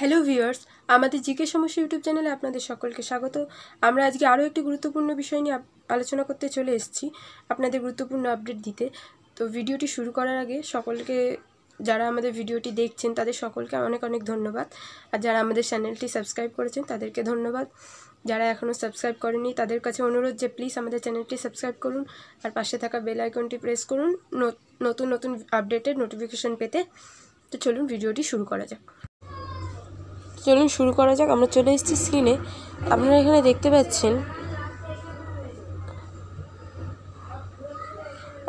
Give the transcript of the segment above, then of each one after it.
hello viewers আমাদের GK সমস্যা YouTube চ্যানেলে আপনাদের সকলকে স্বাগত আমরা আজকে আরও একটি গুরুত্বপূর্ণ বিষয় নিয়ে আলোচনা করতে চলে এসেছি আপনাদের গুরুত্বপূর্ণ আপডেট দিতে তো ভিডিওটি শুরু করার আগে সকলকে যারা আমাদের ভিডিওটি দেখছেন তাদের সকলকে অনেক অনেক ধন্যবাদ আর যারা আমাদের চ্যানেলটি সাবস্ক্রাইব করেছেন তাদেরকে ধন্যবাদ যারা এখনও সাবস্ক্রাইব করেনি তাদের কাছে অনুরোধ যে প্লিজ আমাদের চ্যানেলটি সাবস্ক্রাইব করুন আর পাশে থাকা বেল আইকনটি প্রেস করুন নতুন নতুন আপডেটের নোটিফিকেশন পেতে তো চলুন ভিডিওটি শুরু করা যাক চলুন শুরু করা যাক আমরা চলে এসেছি স্ক্রিনে আপনারা এখানে দেখতে পাচ্ছেন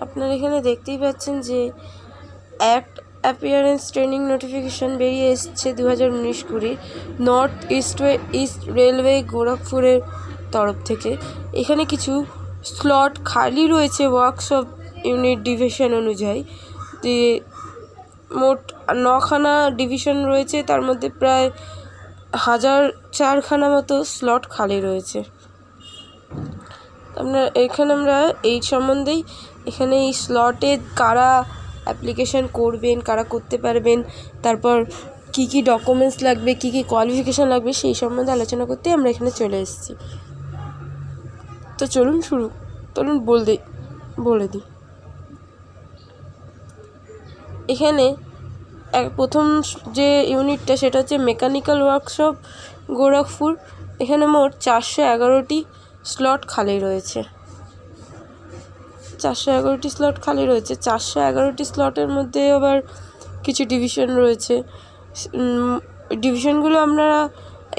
আপনারা এখানে দেখতেই পাচ্ছেন যে অ্যাক্ট অ্যাপিয়ারেন্স ট্রেনিং নোটিফিকেশন বেরিয়ে এসছে দু হাজার উনিশ কুড়ি নর্থ ইস্ট ইস্ট রেলওয়ে গোরখপুরের তরফ থেকে এখানে কিছু স্লট খালি রয়েছে ওয়ার্কশপ ইউনিট ডিভিশন অনুযায়ী মোট নখানা ডিভিশন রয়েছে তার মধ্যে প্রায় হাজার চারখানা মতো স্লট খালি রয়েছে আমরা এখানে আমরা এই সম্বন্ধেই এখানে এই স্লটে কারা অ্যাপ্লিকেশান করবেন কারা করতে পারবেন তারপর কি কি ডকুমেন্টস লাগবে কি কি কোয়ালিফিকেশান লাগবে সেই সম্বন্ধে আলোচনা করতে আমরা এখানে চলে এসেছি তো চলুন শুরু চলুন বল দিই বলে দিই এখানে প্রথম যে ইউনিটটা সেটা হচ্ছে মেকানিক্যাল ওয়ার্কশপ গোরখপুর এখানে মোট চারশো এগারোটি স্লট খালি রয়েছে চারশো এগারোটি স্লট খালি রয়েছে চারশো এগারোটি স্লটের মধ্যে আবার কিছু ডিভিশন রয়েছে ডিভিশনগুলো আপনারা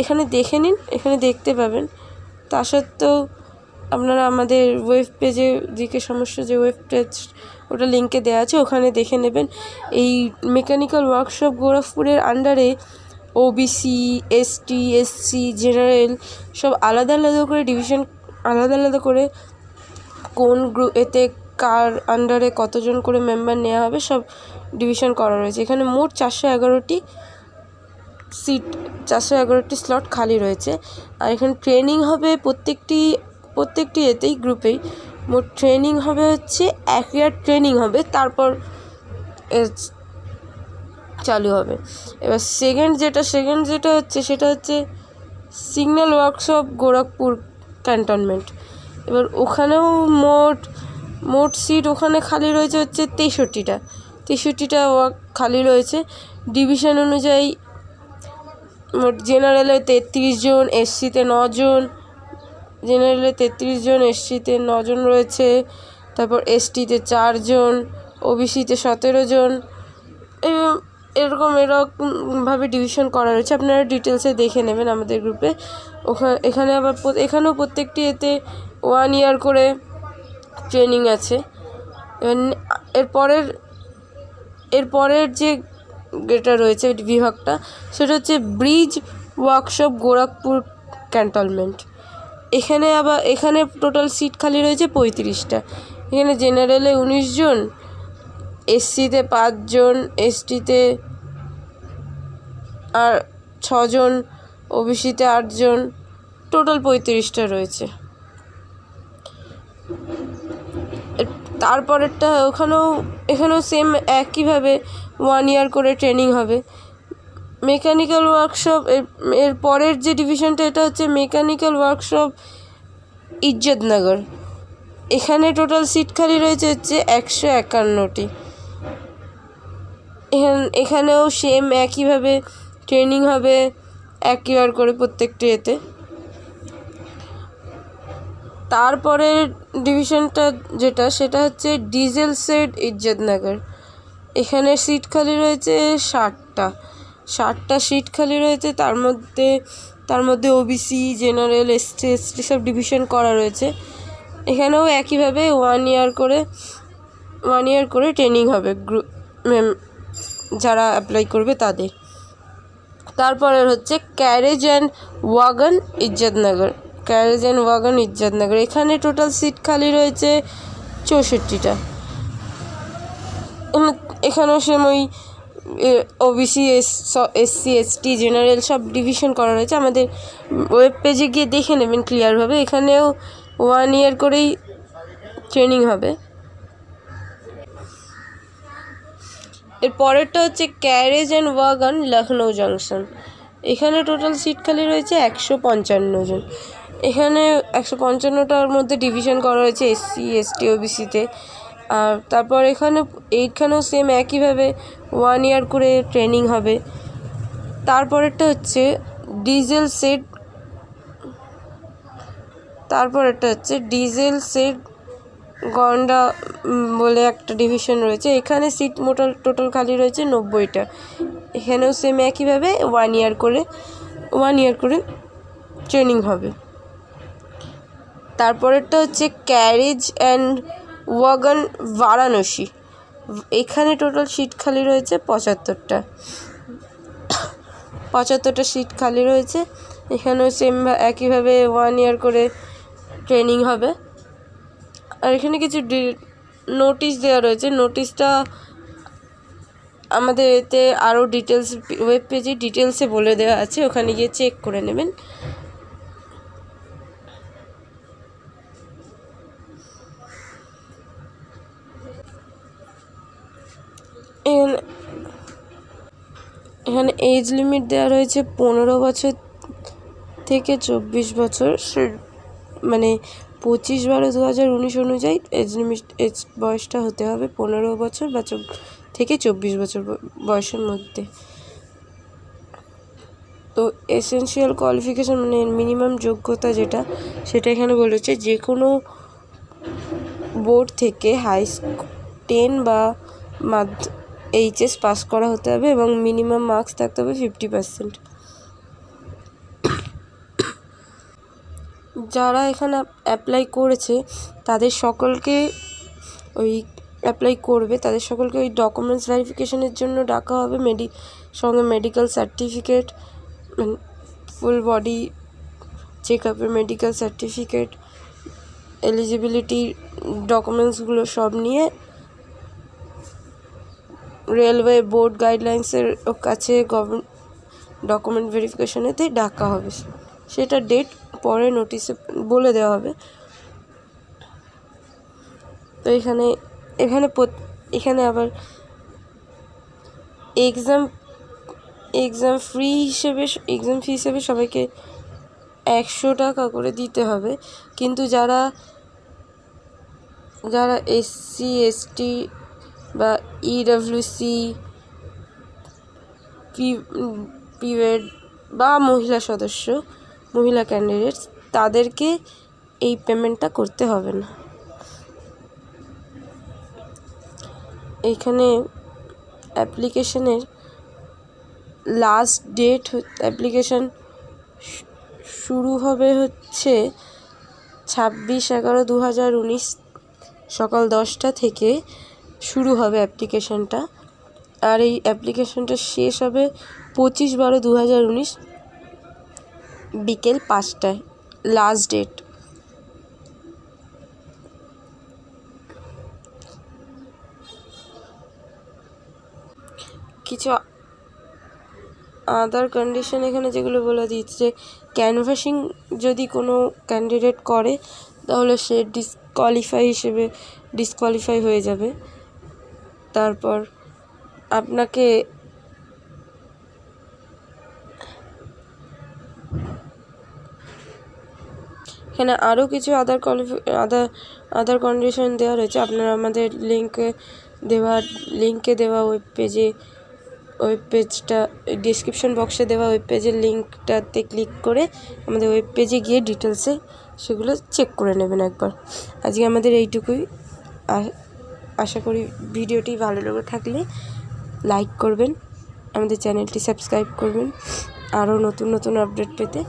এখানে দেখে নিন এখানে দেখতে পাবেন তা সত্ত্বেও আপনারা আমাদের ওয়েব পেজের দিকে সমস্যা যে ওয়েব পেজ ওটা লিঙ্কে দেওয়া আছে ওখানে দেখে নেবেন এই মেকানিক্যাল ওয়ার্কশপ গোরখপুরের আন্ডারে ওবিসি এসটি এসসি জেনারেল সব আলাদা আলাদা করে ডিভিশন আলাদা আলাদা করে কোন গ্রুপ এতে কার আন্ডারে কতজন করে মেম্বার নেওয়া হবে সব ডিভিশন করা রয়েছে এখানে মোট চারশো এগারোটি সিট চারশো এগারোটি স্লট খালি রয়েছে আর এখানে ট্রেনিং হবে প্রত্যেকটি প্রত্যেকটি এতেই গ্রুপেই মোট ট্রেনিং হবে হচ্ছে এক ইয়ার ট্রেনিং হবে তারপর চালু হবে এবার সেকেন্ড যেটা সেকেন্ড যেটা হচ্ছে সেটা হচ্ছে সিগন্যাল ওয়ার্কশপ গোরখপুর ক্যান্টনমেন্ট এবার ওখানেও মোট মোট সিট ওখানে খালি রয়েছে হচ্ছে তেষট্টিটা তেষট্টিটা ওয়ার্ক খালি রয়েছে ডিভিশন অনুযায়ী মোট জেনারেলে তেত্রিশ জন এসসিতে নজন জেনারেলে তেত্রিশ জন এসসিতে নজন রয়েছে তারপর এসটিতে চারজন ও বিসিতে সতেরো জন এবং এরকম এরকমভাবে ডিভিশন করা রয়েছে আপনারা ডিটেলসে দেখে নেবেন আমাদের গ্রুপে ওখানে এখানে আবার এখানেও প্রত্যেকটি এতে ওয়ান ইয়ার করে ট্রেনিং আছে এরপরের এরপরের যে গেটা রয়েছে বিভাগটা সেটা হচ্ছে ব্রিজ ওয়ার্কশপ গোরখপুর ক্যান্টনমেন্ট এখানে আবার এখানে টোটাল সিট খালি রয়েছে পঁয়ত্রিশটা এখানে জেনারেলে উনিশ জন এসসিতে পাঁচজন এসটিতে আর ছজন ওবিসিতে আটজন টোটাল পঁয়ত্রিশটা রয়েছে তারপরেরটা ওখানেও এখানেও সেম একইভাবে ওয়ান ইয়ার করে ট্রেনিং হবে মেকানিক্যাল ওয়ার্কশপ এর পরের যে ডিভিশনটা এটা হচ্ছে মেকানিক্যাল ওয়ার্কশপ ইজ্জতনগর এখানে টোটাল সিট খালি রয়েছে হচ্ছে একশো একান্নটি এখানেও সেম একইভাবে ট্রেনিং হবে একই আর করে প্রত্যেকটি এতে তারপরের ডিভিশনটা যেটা সেটা হচ্ছে ডিজেল সেট ইজ্জতনগর এখানে সিট খালি রয়েছে ষাটটা ষাটটা সিট খালি রয়েছে তার মধ্যে তার মধ্যে ওবিসি জেনারেল এসটি এসটি সব ডিভিশন করা রয়েছে এখানেও একইভাবে ওয়ান ইয়ার করে ওয়ান ইয়ার করে ট্রেনিং হবে গ্রুপ যারা অ্যাপ্লাই করবে তাদের তারপরে হচ্ছে carriage and wagon Izzatnagar carriage and wagon Izzatnagar এখানে টোটাল সিট খালি রয়েছে চৌষট্টিটা এখানেও সেম ওই OBC S S C S T general সব ডিভিশন করা রয়েছে আমাদের ওয়েব পেজে গিয়ে দেখে নেবেন ক্লিয়ারভাবে এখানেও ওয়ান ইয়ার করেই ট্রেনিং হবে এর পরেরটা হচ্ছে carriage and wagon Lucknow junction এখানে টোটাল সিট খালি রয়েছে একশো পঞ্চান্ন জন এখানে একশো পঞ্চান্নটার মধ্যে ডিভিশন করা হয়েছে এসসি এসটি ওবিসিতে আর তারপর এখানে এইখানেও সেম একইভাবে ওয়ান ইয়ার করে ট্রেনিং হবে তারপরেরটা হচ্ছে ডিজেল সেট তারপরেরটা হচ্ছে ডিজেল সেট গন্ডা বলে একটা ডিভিশন রয়েছে এখানে সিট মোটাল টোটাল খালি রয়েছে নব্বইটা এখানেও সেম একইভাবে ওয়ান ইয়ার করে ওয়ান ইয়ার করে ট্রেনিং হবে তারপরেরটা হচ্ছে ক্যারেজ অ্যান্ড ওয়াগন বারাণসী এখানে টোটাল সিট খালি রয়েছে পঁচাত্তরটা পঁচাত্তরটা সিট খালি রয়েছে এখানেও সেম একইভাবে ওয়ান ইয়ার করে ট্রেনিং হবে আর এখানে কিছু ডি নোটিশ দেওয়া রয়েছে নোটিশটা আমাদের এতে আরও ডিটেলস ওয়েব পেজে ডিটেলসে বলে দেওয়া আছে ওখানে গিয়ে চেক করে নেবেন এখানে এখানে এজ লিমিট দেওয়া রয়েছে পনেরো বছর থেকে চব্বিশ বছর মানে পঁচিশ বারো দু হাজার উনিশ অনুযায়ী এজ লিমিট এজ বয়সটা হতে হবে পনেরো বছর বা থেকে চব্বিশ বছর বয়সের মধ্যে তো এসেন্সিয়াল কোয়ালিফিকেশান মানে মিনিমাম যোগ্যতা যেটা সেটা এখানে বলেছে যে কোনো বোর্ড থেকে হাই টেন বা মাধ্য এইচএস পাস করা হতে হবে এবং মিনিমাম মার্কস থাকতে হবে ফিফটি পার্সেন্ট যারা এখানে অ্যাপ্লাই করেছে তাদের সকলকে ওই অ্যাপ্লাই করবে তাদের সকলকে ওই ডকুমেন্টস ভেরিফিকেশানের জন্য ডাকা হবে মেডি সঙ্গে medical certificate full body check আপের মেডিকেল সার্টিফিকেট এলিজিবিলিটি ডকুমেন্টসগুলো সব নিয়ে রেলওয়ে বোর্ড গাইডলাইন্সের কাছে গভর্ন ডকুমেন্ট ভেরিফিকেশনেতে ডাকা হবে সেটা ডেট পরে নোটিশে বলে দেওয়া হবে তো এখানে এখানে এখানে আবার এক্সাম এক্সাম ফ্রি হিসেবে এক্সাম ফি হিসেবে সবাইকে একশো টাকা করে দিতে হবে কিন্তু যারা যারা এসসি এসটি বা ইডাব্লিউসি e পিরিয়ড বা মহিলা সদস্য মহিলা ক্যান্ডিডেটস তাদেরকে এই পেমেন্টটা করতে হবে না এইখানে অ্যাপ্লিকেশনের লাস্ট ডেট অ্যাপ্লিকেশন শুরু হবে হচ্ছে ছাব্বিশ এগারো দু হাজার উনিশ সকাল দশটা থেকে শুরু হবে অ্যাপ্লিকেশনটা আর এই অ্যাপ্লিকেশনটা শেষ হবে পঁচিশ বারো দু হাজার উনিশ বিকেল পাঁচটায় লাস্ট ডেট কিছু আদার কন্ডিশন এখানে যেগুলো বলে দিচ্ছে যে ক্যানভাসিং যদি কোনো ক্যান্ডিডেট করে তাহলে সে ডিসকোয়ালিফাই হিসেবে ডিসকোয়ালিফাই হয়ে যাবে তারপর আপনাকে এখানে আরও কিছু আদার কোয়ালিফি আদার আদার কন্ডিশন দেওয়া রয়েছে আপনারা আমাদের লিঙ্কে দেওয়া লিঙ্কে দেওয়া ওয়েব পেজে ওয়েব পেজটা ডিসক্রিপশন বক্সে দেওয়া ওয়েব পেজের লিঙ্কটাতে ক্লিক করে আমাদের ওয়েব পেজে গিয়ে ডিটেলসে সেগুলো চেক করে নেবেন একবার আজকে আমাদের এইটুকুই আর আশা করি ভিডিওটি ভালো লেগে থাকলে লাইক করবেন আমাদের চ্যানেলটি সাবস্ক্রাইব করবেন আরও নতুন নতুন আপডেট পেতে